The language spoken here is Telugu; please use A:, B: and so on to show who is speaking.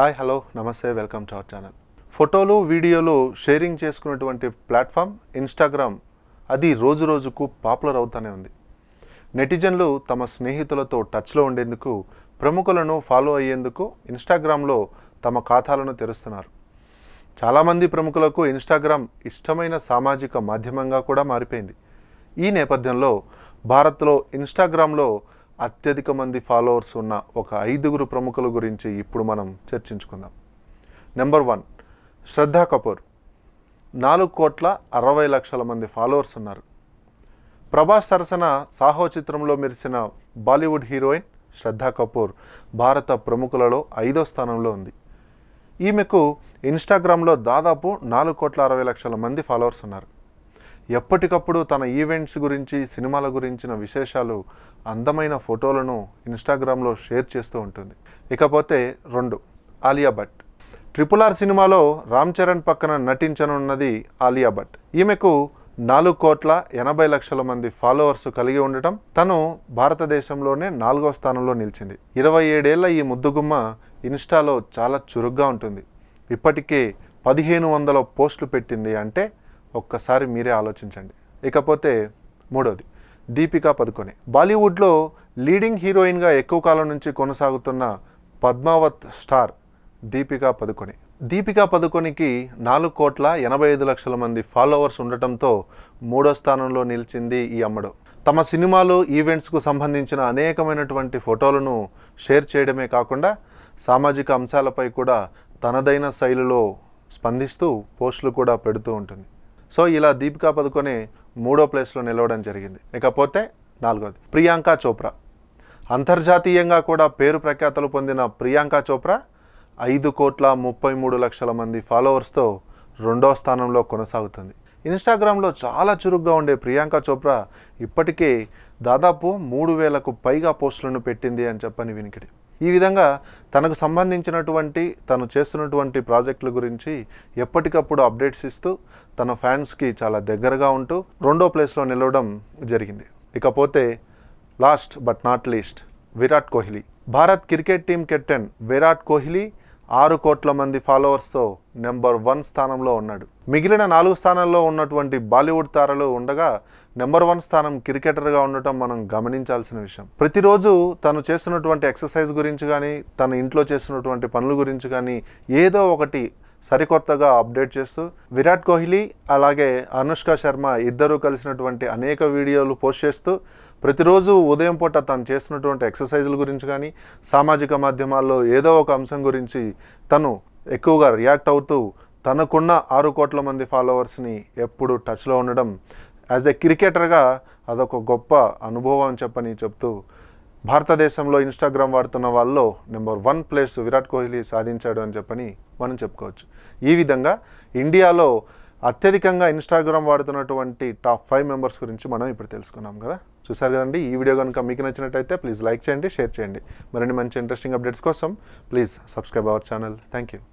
A: హాయ్ హలో నమస్తే వెల్కమ్ టు అవర్ ఛానల్ ఫోటోలు వీడియోలు షేరింగ్ చేసుకున్నటువంటి ప్లాట్ఫామ్ ఇన్స్టాగ్రామ్ అది రోజు రోజుకు పాపులర్ అవుతూనే ఉంది నెటిజన్లు తమ స్నేహితులతో టచ్లో ఉండేందుకు ప్రముఖులను ఫాలో అయ్యేందుకు ఇన్స్టాగ్రామ్లో తమ ఖాతాలను తెరుస్తున్నారు చాలామంది ప్రముఖులకు ఇన్స్టాగ్రామ్ ఇష్టమైన సామాజిక మాధ్యమంగా కూడా మారిపోయింది ఈ నేపథ్యంలో భారత్లో ఇన్స్టాగ్రామ్లో అత్యధిక మంది ఫాలోవర్స్ ఉన్న ఒక ఐదుగురు ప్రముఖుల గురించి ఇప్పుడు మనం చర్చించుకుందాం నెంబర్ వన్ శ్రద్ధా కపూర్ నాలుగు కోట్ల అరవై లక్షల మంది ఫాలోవర్స్ ఉన్నారు ప్రభాస్ సరసన సాహో చిత్రంలో మెరిసిన బాలీవుడ్ హీరోయిన్ శ్రద్ధా కపూర్ భారత ప్రముఖులలో ఐదో స్థానంలో ఉంది ఈమెకు ఇన్స్టాగ్రామ్లో దాదాపు నాలుగు కోట్ల అరవై లక్షల మంది ఫాలోవర్స్ ఉన్నారు ఎప్పటికప్పుడు తన ఈవెంట్స్ గురించి సినిమాల గురించిన విశేషాలు అందమైన ఫోటోలను ఇన్స్టాగ్రామ్లో షేర్ చేస్తూ ఉంటుంది ఇకపోతే రెండు ఆలియా భట్ ట్రిపుల్ ఆర్ సినిమాలో రామ్ చరణ్ పక్కన నటించనున్నది ఆలియా భట్ ఈమెకు నాలుగు కోట్ల ఎనభై లక్షల మంది ఫాలోవర్స్ కలిగి ఉండటం తను భారతదేశంలోనే నాలుగో స్థానంలో నిలిచింది ఇరవై ఏడేళ్ల ఈ ముద్దుగుమ్మ ఇన్స్టాలో చాలా చురుగ్గా ఉంటుంది ఇప్పటికే పదిహేను వందల పోస్టులు పెట్టింది అంటే ఒక్కసారి మీరే ఆలోచించండి ఇకపోతే మూడోది దీపికా పదుకొనే బాలీవుడ్లో లీడింగ్ హీరోయిన్గా ఎక్కువ కాలం నుంచి కొనసాగుతున్న పద్మావత్ స్టార్ దీపికా పదుకొని దీపికా పదుకొనికి నాలుగు కోట్ల ఎనభై ఐదు లక్షల మంది ఫాలోవర్స్ ఉండటంతో మూడో స్థానంలో నిలిచింది ఈ అమ్మడు తమ సినిమాలు ఈవెంట్స్కు సంబంధించిన అనేకమైనటువంటి ఫోటోలను షేర్ చేయడమే కాకుండా సామాజిక అంశాలపై కూడా తనదైన శైలిలో స్పందిస్తూ పోస్టులు కూడా పెడుతూ ఉంటుంది సో ఇలా దీపికా పదుకొని మూడో ప్లేస్లో నిలవడం జరిగింది ఇకపోతే నాలుగోది ప్రియాంక చోప్రా అంతర్జాతీయంగా కూడా పేరు ప్రఖ్యాతలు పొందిన ప్రియాంక చోప్రా ఐదు కోట్ల ముప్పై మూడు లక్షల మంది ఫాలోవర్స్తో రెండో స్థానంలో కొనసాగుతుంది ఇన్స్టాగ్రామ్లో చాలా చురుగ్గా ఉండే ప్రియాంక చోప్రా ఇప్పటికే దాదాపు మూడు వేలకు పైగా పోస్టులను పెట్టింది అని చెప్పని వినికిడి ఈ విధంగా తనకు సంబంధించినటువంటి తను చేస్తున్నటువంటి ప్రాజెక్టుల గురించి ఎప్పటికప్పుడు అప్డేట్స్ ఇస్తూ తన ఫ్యాన్స్కి చాలా దగ్గరగా ఉంటూ రెండో ప్లేస్లో నిలవడం జరిగింది ఇకపోతే last but not least Virat Kohli Bharat cricket team captain Virat Kohli ఆరు కోట్ల మంది ఫాలోవర్స్తో నెంబర్ వన్ స్థానంలో ఉన్నాడు మిగిలిన నాలుగు స్థానాల్లో ఉన్నటువంటి బాలీవుడ్ తారలు ఉండగా నెంబర్ వన్ స్థానం క్రికెటర్గా ఉండటం మనం గమనించాల్సిన విషయం ప్రతిరోజు తను చేస్తున్నటువంటి ఎక్సర్సైజ్ గురించి కానీ తన ఇంట్లో చేస్తున్నటువంటి పనుల గురించి కానీ ఏదో ఒకటి సరికొత్తగా అప్డేట్ చేస్తూ విరాట్ కోహ్లీ అలాగే అనుష్క శర్మ ఇద్దరూ కలిసినటువంటి అనేక వీడియోలు పోస్ట్ చేస్తూ ప్రతిరోజు ఉదయం పూట తను చేసినటువంటి ఎక్సర్సైజుల గురించి కానీ సామాజిక మాధ్యమాల్లో ఏదో ఒక అంశం గురించి తను ఎక్కువగా రియాక్ట్ అవుతూ తనకున్న ఆరు కోట్ల మంది ఫాలోవర్స్ని ఎప్పుడు టచ్లో ఉండడం యాజ్ ఎ క్రికెటర్గా అదొక గొప్ప అనుభవం చెప్పని చెప్తూ భారతదేశంలో ఇన్స్టాగ్రామ్ వాడుతున్న వాళ్ళలో number one place Virat Kohli సాధించాడు అని చెప్పని మనం చెప్పుకోవచ్చు ఈ విధంగా ఇండియాలో అత్యధికంగా ఇన్స్టాగ్రామ్ వాడుతున్నటువంటి టాప్ ఫైవ్ మెంబర్స్ గురించి మనం ఇప్పుడు తెలుసుకున్నాం కదా చూసారు కదండి ఈ వీడియో కనుక మీకు నచ్చినట్టయితే ప్లీజ్ లైక్ చేయండి షేర్ చేయండి మరిన్ని మంచి ఇంట్రెస్టింగ్ అప్డేట్స్ కోసం please subscribe our channel thank you